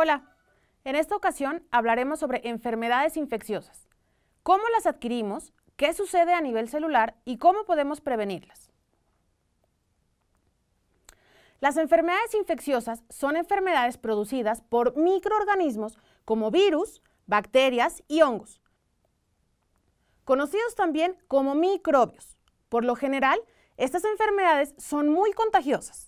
Hola, en esta ocasión hablaremos sobre enfermedades infecciosas, cómo las adquirimos, qué sucede a nivel celular y cómo podemos prevenirlas. Las enfermedades infecciosas son enfermedades producidas por microorganismos como virus, bacterias y hongos, conocidos también como microbios. Por lo general, estas enfermedades son muy contagiosas.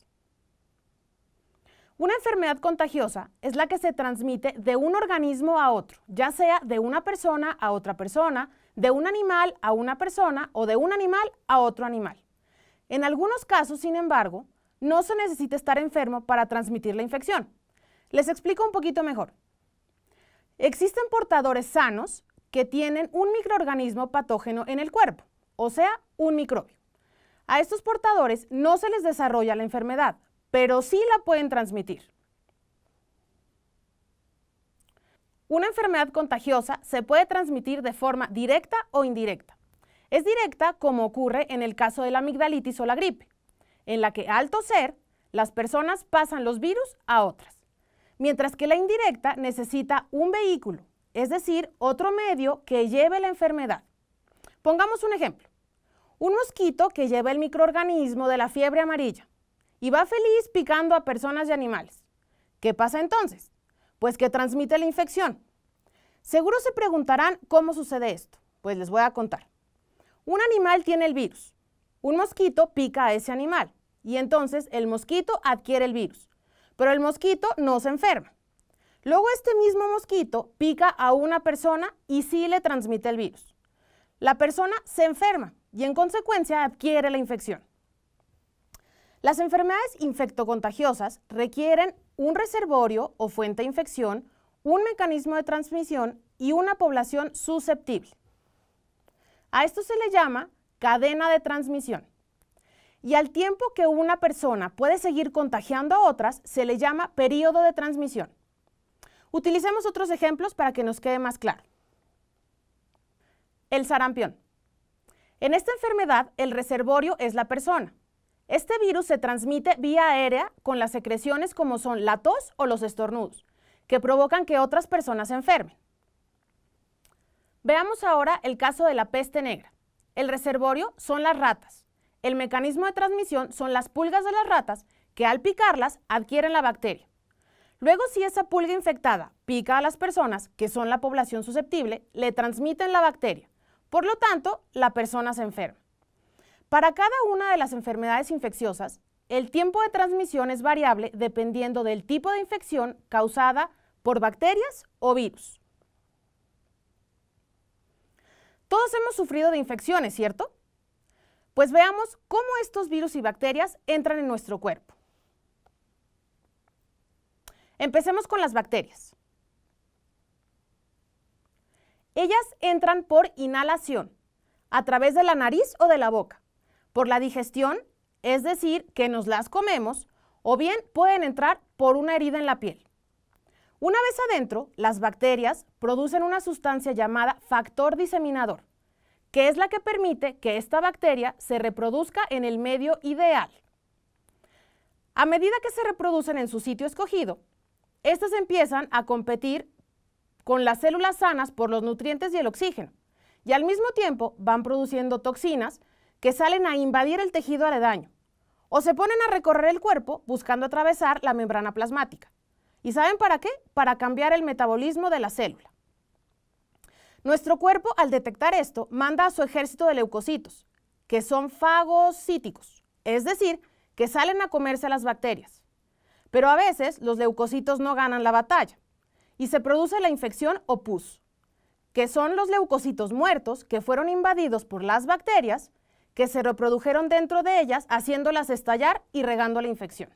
Una enfermedad contagiosa es la que se transmite de un organismo a otro, ya sea de una persona a otra persona, de un animal a una persona o de un animal a otro animal. En algunos casos, sin embargo, no se necesita estar enfermo para transmitir la infección. Les explico un poquito mejor. Existen portadores sanos que tienen un microorganismo patógeno en el cuerpo, o sea, un microbio. A estos portadores no se les desarrolla la enfermedad, pero sí la pueden transmitir. Una enfermedad contagiosa se puede transmitir de forma directa o indirecta. Es directa como ocurre en el caso de la amigdalitis o la gripe, en la que al toser, las personas pasan los virus a otras, mientras que la indirecta necesita un vehículo, es decir, otro medio que lleve la enfermedad. Pongamos un ejemplo. Un mosquito que lleva el microorganismo de la fiebre amarilla y va feliz picando a personas y animales. ¿Qué pasa entonces? Pues que transmite la infección. Seguro se preguntarán cómo sucede esto. Pues les voy a contar. Un animal tiene el virus. Un mosquito pica a ese animal y entonces el mosquito adquiere el virus. Pero el mosquito no se enferma. Luego este mismo mosquito pica a una persona y sí le transmite el virus. La persona se enferma y en consecuencia adquiere la infección. Las enfermedades infectocontagiosas requieren un reservorio o fuente de infección, un mecanismo de transmisión y una población susceptible. A esto se le llama cadena de transmisión. Y al tiempo que una persona puede seguir contagiando a otras, se le llama periodo de transmisión. Utilicemos otros ejemplos para que nos quede más claro. El sarampión. En esta enfermedad, el reservorio es la persona este virus se transmite vía aérea con las secreciones como son la tos o los estornudos, que provocan que otras personas se enfermen. Veamos ahora el caso de la peste negra. El reservorio son las ratas. El mecanismo de transmisión son las pulgas de las ratas que al picarlas adquieren la bacteria. Luego, si esa pulga infectada pica a las personas, que son la población susceptible, le transmiten la bacteria. Por lo tanto, la persona se enferma. Para cada una de las enfermedades infecciosas, el tiempo de transmisión es variable dependiendo del tipo de infección causada por bacterias o virus. Todos hemos sufrido de infecciones, ¿cierto? Pues veamos cómo estos virus y bacterias entran en nuestro cuerpo. Empecemos con las bacterias. Ellas entran por inhalación, a través de la nariz o de la boca por la digestión, es decir, que nos las comemos, o bien pueden entrar por una herida en la piel. Una vez adentro, las bacterias producen una sustancia llamada factor diseminador, que es la que permite que esta bacteria se reproduzca en el medio ideal. A medida que se reproducen en su sitio escogido, estas empiezan a competir con las células sanas por los nutrientes y el oxígeno, y al mismo tiempo van produciendo toxinas que salen a invadir el tejido aledaño o se ponen a recorrer el cuerpo buscando atravesar la membrana plasmática. ¿Y saben para qué? Para cambiar el metabolismo de la célula. Nuestro cuerpo, al detectar esto, manda a su ejército de leucocitos, que son fagocíticos, es decir, que salen a comerse las bacterias. Pero a veces los leucocitos no ganan la batalla y se produce la infección opus, que son los leucocitos muertos que fueron invadidos por las bacterias que se reprodujeron dentro de ellas, haciéndolas estallar y regando la infección.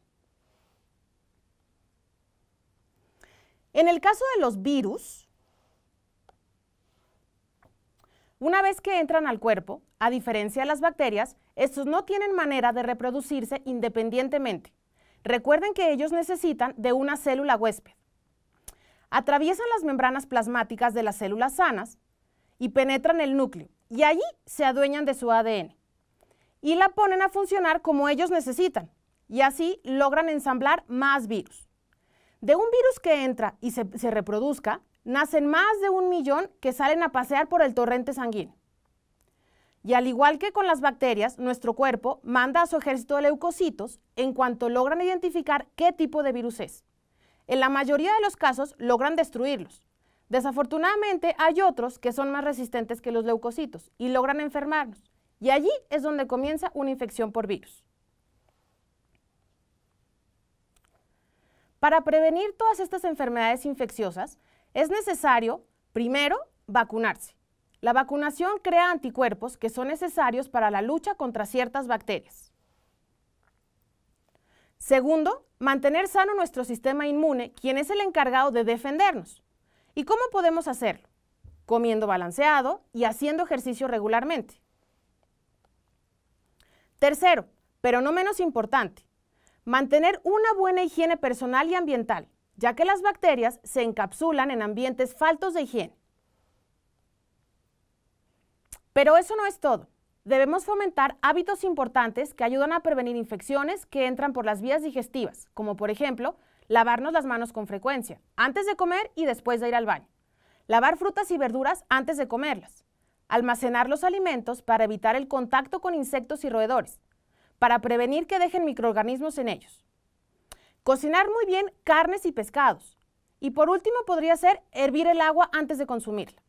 En el caso de los virus, una vez que entran al cuerpo, a diferencia de las bacterias, estos no tienen manera de reproducirse independientemente. Recuerden que ellos necesitan de una célula huésped. Atraviesan las membranas plasmáticas de las células sanas y penetran el núcleo, y allí se adueñan de su ADN y la ponen a funcionar como ellos necesitan y así logran ensamblar más virus. De un virus que entra y se, reproduzca, nacen más de un millón que salen a pasear por el torrente sanguíneo. Y al igual que con las bacterias, nuestro cuerpo manda a su ejército de leucocitos en cuanto logran identificar qué tipo de virus es. En la mayoría de los casos logran destruirlos. Desafortunadamente hay otros que son más resistentes que los leucocitos y logran enfermarnos. Y allí es donde comienza una infección por virus. Para prevenir todas estas enfermedades infecciosas, es necesario, primero, vacunarse. La vacunación crea anticuerpos que son necesarios para la lucha contra ciertas bacterias. Segundo, mantener sano nuestro sistema inmune, quien es el encargado de defendernos. ¿Y cómo podemos hacerlo? Comiendo balanceado y haciendo ejercicio regularmente. Tercero, pero no menos importante, mantener una buena higiene personal y ambiental, ya que las bacterias se encapsulan en ambientes faltos de higiene. Pero eso no es todo. Debemos fomentar hábitos importantes que ayudan a prevenir infecciones que entran por las vías digestivas, como por ejemplo, lavarnos las manos con frecuencia, antes de comer y después de ir al baño. Lavar frutas y verduras antes de comerlas almacenar los alimentos para evitar el contacto con insectos y roedores, para prevenir que dejen microorganismos en ellos, cocinar muy bien carnes y pescados, y por último podría ser hervir el agua antes de consumirla.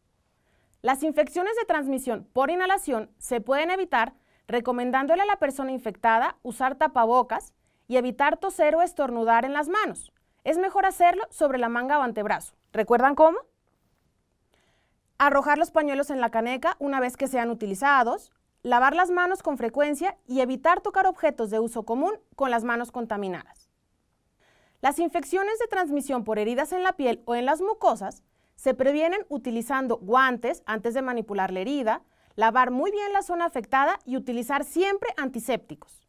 Las infecciones de transmisión por inhalación se pueden evitar recomendándole a la persona infectada usar tapabocas y evitar toser o estornudar en las manos. Es mejor hacerlo sobre la manga o antebrazo. ¿Recuerdan cómo? arrojar los pañuelos en la caneca una vez que sean utilizados, lavar las manos con frecuencia y evitar tocar objetos de uso común con las manos contaminadas. Las infecciones de transmisión por heridas en la piel o en las mucosas se previenen utilizando guantes antes de manipular la herida, lavar muy bien la zona afectada y utilizar siempre antisépticos.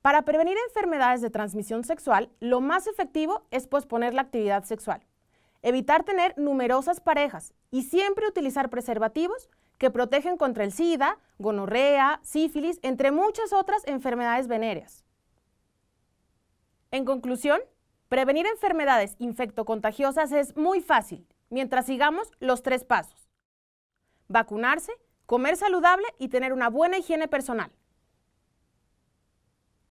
Para prevenir enfermedades de transmisión sexual, lo más efectivo es posponer la actividad sexual evitar tener numerosas parejas y siempre utilizar preservativos que protegen contra el SIDA, gonorrea, sífilis, entre muchas otras enfermedades venéreas. En conclusión, prevenir enfermedades infectocontagiosas es muy fácil mientras sigamos los tres pasos. Vacunarse, comer saludable y tener una buena higiene personal.